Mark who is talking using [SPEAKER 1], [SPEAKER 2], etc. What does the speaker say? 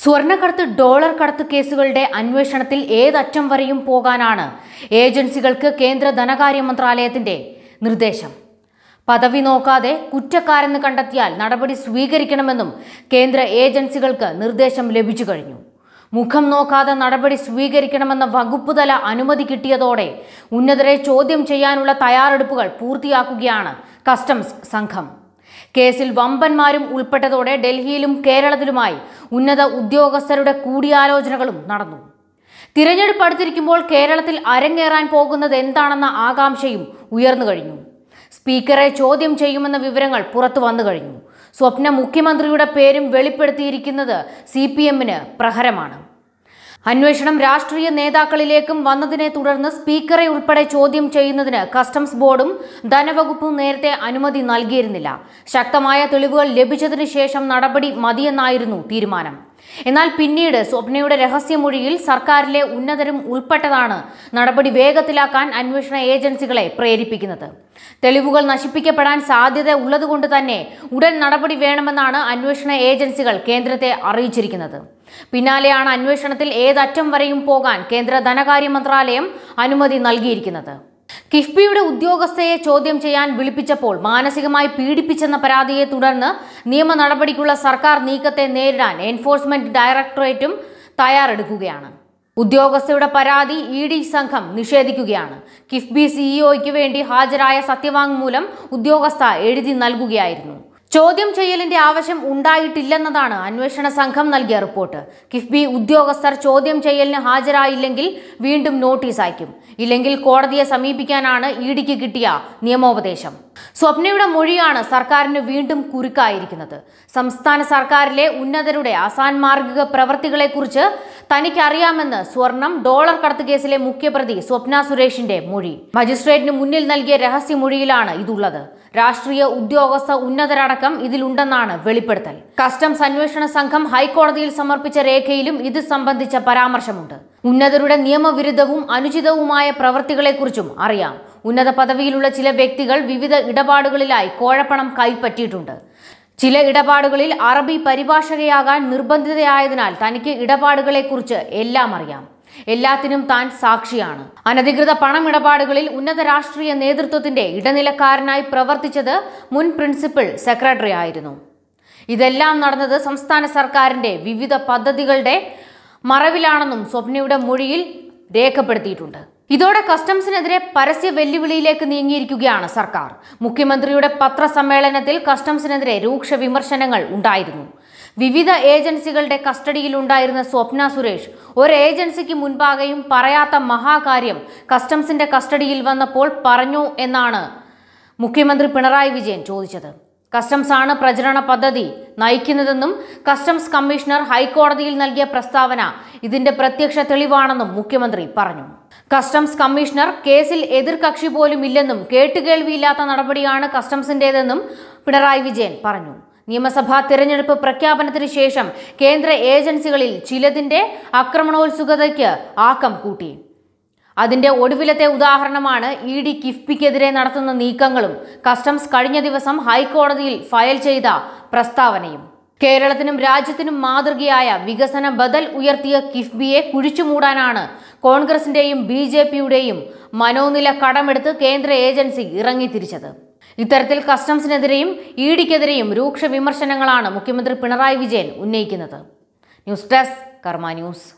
[SPEAKER 1] സ്വർണ്ണക്കടത്ത് ഡോളർ കടത്ത് കേസുകളുടെ അന്വേഷണത്തിൽ ഏതറ്റം വരെയും പോകാനാണ് ഏജൻസികൾക്ക് കേന്ദ്ര ധനകാര്യ മന്ത്രാലയത്തിന്റെ നിർദ്ദേശം പദവി നോക്കാതെ കുറ്റക്കാരെന്ന് കണ്ടെത്തിയാൽ നടപടി സ്വീകരിക്കണമെന്നും കേന്ദ്ര ഏജൻസികൾക്ക് നിർദ്ദേശം ലഭിച്ചു കഴിഞ്ഞു മുഖം നോക്കാതെ നടപടി സ്വീകരിക്കണമെന്ന വകുപ്പുതല അനുമതി കിട്ടിയതോടെ ഉന്നതരെ ചോദ്യം ചെയ്യാനുള്ള തയ്യാറെടുപ്പുകൾ പൂർത്തിയാക്കുകയാണ് കസ്റ്റംസ് സംഘം കേസിൽ വമ്പന്മാരും ഉൾപ്പെട്ടതോടെ ഡൽഹിയിലും കേരളത്തിലുമായി ഉന്നത ഉദ്യോഗസ്ഥരുടെ കൂടിയാലോചനകളും നടന്നു തിരഞ്ഞെടുപ്പ് അടുത്തിരിക്കുമ്പോൾ കേരളത്തിൽ അരങ്ങേറാൻ പോകുന്നത് എന്താണെന്ന ആകാംക്ഷയും ഉയർന്നു കഴിഞ്ഞു സ്പീക്കറെ ചോദ്യം ചെയ്യുമെന്ന വിവരങ്ങൾ പുറത്തു വന്നു കഴിഞ്ഞു സ്വപ്ന മുഖ്യമന്ത്രിയുടെ പേരും വെളിപ്പെടുത്തിയിരിക്കുന്നത് സി പി എമ്മിന് പ്രഹരമാണ് അന്വേഷണം രാഷ്ട്രീയ നേതാക്കളിലേക്കും വന്നതിനെ തുടർന്ന് സ്പീക്കറെ ഉൾപ്പെടെ ചോദ്യം ചെയ്യുന്നതിന് കസ്റ്റംസ് ബോർഡും ധനവകുപ്പും നേരത്തെ അനുമതി നൽകിയിരുന്നില്ല ശക്തമായ തെളിവുകൾ ലഭിച്ചതിനു ശേഷം നടപടി മതിയെന്നായിരുന്നു തീരുമാനം എന്നാൽ പിന്നീട് സ്വപ്നയുടെ രഹസ്യമൊഴിയിൽ സർക്കാരിലെ ഉന്നതരും ഉൾപ്പെട്ടതാണ് നടപടി വേഗത്തിലാക്കാൻ അന്വേഷണ ഏജൻസികളെ പ്രേരിപ്പിക്കുന്നത് തെളിവുകൾ നശിപ്പിക്കപ്പെടാൻ സാധ്യത ഉള്ളതുകൊണ്ട് തന്നെ ഉടൻ നടപടി വേണമെന്നാണ് അന്വേഷണ ഏജൻസികൾ കേന്ദ്രത്തെ അറിയിച്ചിരിക്കുന്നത് പിന്നാലെയാണ് അന്വേഷണത്തിൽ ഏതറ്റം വരെയും പോകാൻ കേന്ദ്ര ധനകാര്യ മന്ത്രാലയം അനുമതി നൽകിയിരിക്കുന്നത് കിഫ്ബിയുടെ ഉദ്യോഗസ്ഥയെ ചോദ്യം ചെയ്യാൻ വിളിപ്പിച്ചപ്പോൾ മാനസികമായി പീഡിപ്പിച്ചെന്ന പരാതിയെ തുടർന്ന് നിയമ നടപടിക്കുള്ള സർക്കാർ നീക്കത്തെ നേരിടാൻ എൻഫോഴ്സ്മെന്റ് ഡയറക്ടറേറ്റും തയ്യാറെടുക്കുകയാണ് ഉദ്യോഗസ്ഥയുടെ പരാതി ഇ ഡി സംഘം നിഷേധിക്കുകയാണ് കിഫ്ബി സിഇഒയ്ക്ക് വേണ്ടി ഹാജരായ സത്യവാങ്മൂലം ഉദ്യോഗസ്ഥ എഴുതി നൽകുകയായിരുന്നു ചോദ്യം ചെയ്യലിന്റെ ആവശ്യം ഉണ്ടായിട്ടില്ലെന്നതാണ് അന്വേഷണ സംഘം നൽകിയ റിപ്പോർട്ട് കിഫ്ബി ഉദ്യോഗസ്ഥർ ചോദ്യം ചെയ്യലിന് ഹാജരായില്ലെങ്കിൽ വീണ്ടും നോട്ടീസ് അയക്കും ഇല്ലെങ്കിൽ കോടതിയെ സമീപിക്കാനാണ് ഇ ഡിക്ക് കിട്ടിയ നിയമോപദേശം സ്വപ്നയുടെ മൊഴിയാണ് സർക്കാരിന് വീണ്ടും കുരുക്കായിരിക്കുന്നത് സംസ്ഥാന സർക്കാരിലെ ഉന്നതരുടെ അസാൻമാർഗിക പ്രവൃത്തികളെക്കുറിച്ച് തനിക്കറിയാമെന്ന് സ്വർണം ഡോളർ കടത്ത് കേസിലെ മുഖ്യപ്രതി സ്വപ്ന സുരേഷിന്റെ മൊഴി മജിസ്ട്രേറ്റിന് മുന്നിൽ നൽകിയ രഹസ്യമൊഴിയിലാണ് ഇതുള്ളത് രാഷ്ട്രീയ ഉദ്യോഗസ്ഥ ഉന്നതരടക്കം അടക്കം ഇതിലുണ്ടെന്നാണ് വെളിപ്പെടുത്തൽ കസ്റ്റംസ് അന്വേഷണ സംഘം ഹൈക്കോടതിയിൽ സമർപ്പിച്ച രേഖയിലും ഇത് സംബന്ധിച്ച പരാമർശമുണ്ട് ഉന്നതരുടെ നിയമവിരുദ്ധവും അനുചിതവുമായ പ്രവൃത്തികളെക്കുറിച്ചും അറിയാം ഉന്നത പദവിയിലുള്ള ചില വ്യക്തികൾ വിവിധ ഇടപാടുകളിലായി കോഴപ്പണം കൈപ്പറ്റിയിട്ടുണ്ട് ചില ഇടപാടുകളിൽ അറബി പരിഭാഷകയാകാൻ നിർബന്ധിതയായതിനാൽ തനിക്ക് ഇടപാടുകളെക്കുറിച്ച് എല്ലാം അറിയാം എല്ലാത്തിനും താൻ സാക്ഷിയാണ് അനധികൃത പണമിടപാടുകളിൽ ഉന്നത രാഷ്ട്രീയ നേതൃത്വത്തിന്റെ ഇടനിലക്കാരനായി പ്രവർത്തിച്ചത് മുൻ പ്രിൻസിപ്പൽ സെക്രട്ടറി ആയിരുന്നു ഇതെല്ലാം നടന്നത് സംസ്ഥാന സർക്കാരിന്റെ വിവിധ പദ്ധതികളുടെ മറവിലാണെന്നും സ്വപ്നയുടെ മൊഴിയിൽ രേഖപ്പെടുത്തിയിട്ടുണ്ട് ഇതോടെ കസ്റ്റംസിനെതിരെ പരസ്യ വെല്ലുവിളിയിലേക്ക് നീങ്ങിയിരിക്കുകയാണ് സർക്കാർ മുഖ്യമന്ത്രിയുടെ പത്രസമ്മേളനത്തിൽ കസ്റ്റംസിനെതിരെ രൂക്ഷ വിമർശനങ്ങൾ ഉണ്ടായിരുന്നു വിവിധ ഏജൻസികളുടെ കസ്റ്റഡിയിലുണ്ടായിരുന്ന സ്വപ്ന സുരേഷ് ഒരു ഏജൻസിക്ക് മുൻപാകെയും പറയാത്ത മഹാകാര്യം കസ്റ്റംസിന്റെ കസ്റ്റഡിയിൽ വന്നപ്പോൾ പറഞ്ഞു എന്നാണ് മുഖ്യമന്ത്രി പിണറായി വിജയൻ ചോദിച്ചത് കസ്റ്റംസ് ആണ് പ്രചരണ പദ്ധതി നയിക്കുന്നതെന്നും കസ്റ്റംസ് കമ്മീഷണർ ഹൈക്കോടതിയിൽ നൽകിയ പ്രസ്താവന ഇതിന്റെ പ്രത്യക്ഷ തെളിവാണെന്നും മുഖ്യമന്ത്രി പറഞ്ഞു കസ്റ്റംസ് കമ്മീഷണർ കേസിൽ എതിർകക്ഷി പോലും ഇല്ലെന്നും കേട്ടുകേൾവിയില്ലാത്ത നടപടിയാണ് കസ്റ്റംസിന്റേതെന്നും പിണറായി വിജയൻ പറഞ്ഞു നിയമസഭാ തിരഞ്ഞെടുപ്പ് പ്രഖ്യാപനത്തിന് ശേഷം കേന്ദ്ര ഏജൻസികളിൽ ചിലതിന്റെ ആക്രമണോത്സുകതയ്ക്ക് ആക്കം കൂട്ടി അതിന്റെ ഒടുവിലത്തെ ഉദാഹരണമാണ് ഇ ഡി കിഫ്ബിക്കെതിരെ നടത്തുന്ന നീക്കങ്ങളും കസ്റ്റംസ് കഴിഞ്ഞ ദിവസം ഹൈക്കോടതിയിൽ ഫയൽ ചെയ്ത പ്രസ്താവനയും കേരളത്തിനും രാജ്യത്തിനും മാതൃകയായ വികസന ബദൽ ഉയർത്തിയ കിഫ്ബിയെ കുഴിച്ചുമൂടാനാണ് കോൺഗ്രസിന്റെയും ബി ജെ പിയുടെയും മനോനില കടമെടുത്ത് കേന്ദ്ര ഏജൻസി ഇറങ്ങിത്തിരിച്ചത് ഇത്തരത്തിൽ കസ്റ്റംസിനെതിരെയും ഇ ഡിക്കെതിരെയും രൂക്ഷ വിമർശനങ്ങളാണ് മുഖ്യമന്ത്രി പിണറായി വിജയൻ ഉന്നയിക്കുന്നത് ന്യൂസ് ഡെസ്ക് കർമ്മ ന്യൂസ്